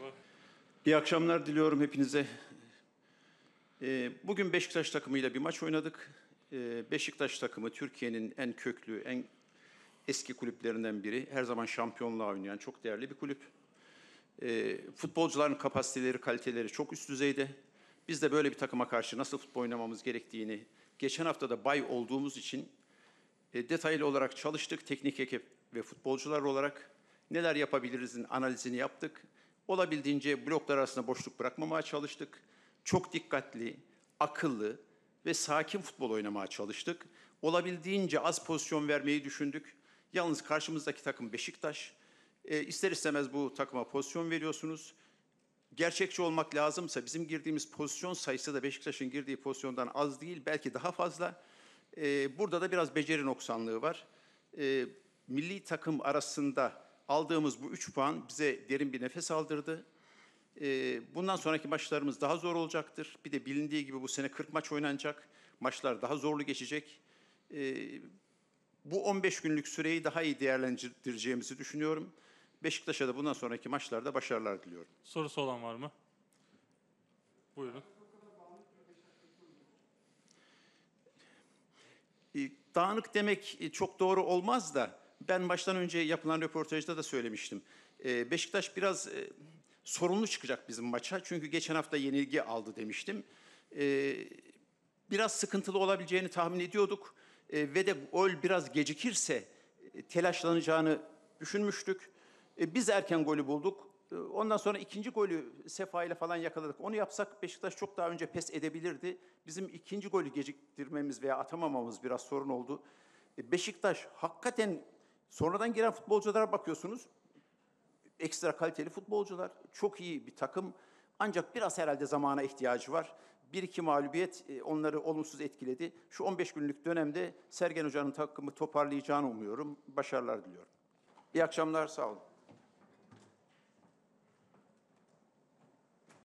Merhaba. İyi akşamlar diliyorum hepinize. Ee, bugün Beşiktaş takımıyla bir maç oynadık. Ee, Beşiktaş takımı Türkiye'nin en köklü, en eski kulüplerinden biri. Her zaman şampiyonluğa oynayan çok değerli bir kulüp. Ee, futbolcuların kapasiteleri, kaliteleri çok üst düzeyde. Biz de böyle bir takıma karşı nasıl futbol oynamamız gerektiğini, geçen hafta da bay olduğumuz için e, detaylı olarak çalıştık. Teknik ekip ve futbolcular olarak neler yapabilirizin analizini yaptık. Olabildiğince bloklar arasında boşluk bırakmamaya çalıştık. Çok dikkatli, akıllı ve sakin futbol oynamaya çalıştık. Olabildiğince az pozisyon vermeyi düşündük. Yalnız karşımızdaki takım Beşiktaş. E, ister istemez bu takıma pozisyon veriyorsunuz. Gerçekçi olmak lazımsa bizim girdiğimiz pozisyon sayısı da Beşiktaş'ın girdiği pozisyondan az değil, belki daha fazla. E, burada da biraz beceri noksanlığı var. E, milli takım arasında aldığımız bu üç puan bize derin bir nefes aldırdı. Ee, bundan sonraki maçlarımız daha zor olacaktır. Bir de bilindiği gibi bu sene 40 maç oynanacak. Maçlar daha zorlu geçecek. Ee, bu 15 günlük süreyi daha iyi değerlendireceğimizi düşünüyorum. Beşiktaş'a da bundan sonraki maçlarda başarılar diliyorum. Sorusu olan var mı? Buyurun. Ee, dağınık demek çok doğru olmaz da ben baştan önce yapılan röportajda da söylemiştim. Ee, Beşiktaş biraz e, sorunlu çıkacak bizim maça. Çünkü geçen hafta yenilgi aldı demiştim. Ee, biraz sıkıntılı olabileceğini tahmin ediyorduk. Ee, ve de gol biraz gecikirse e, telaşlanacağını düşünmüştük. biz erken golü bulduk. ondan sonra ikinci golü Sefa ile falan yakaladık. Onu yapsak Beşiktaş çok daha önce pes edebilirdi. Bizim ikinci golü geciktirmemiz veya atamamamız biraz sorun oldu. Beşiktaş hakikaten Sonradan gelen futbolculara bakıyorsunuz. Ekstra kaliteli futbolcular, çok iyi bir takım. Ancak biraz herhalde zamana ihtiyacı var. Bir iki mağlubiyet e, onları olumsuz etkiledi. Şu 15 günlük dönemde Sergen Hoca'nın takımı toparlayacağını umuyorum. Başarılar diliyorum. İyi akşamlar, sağ olun.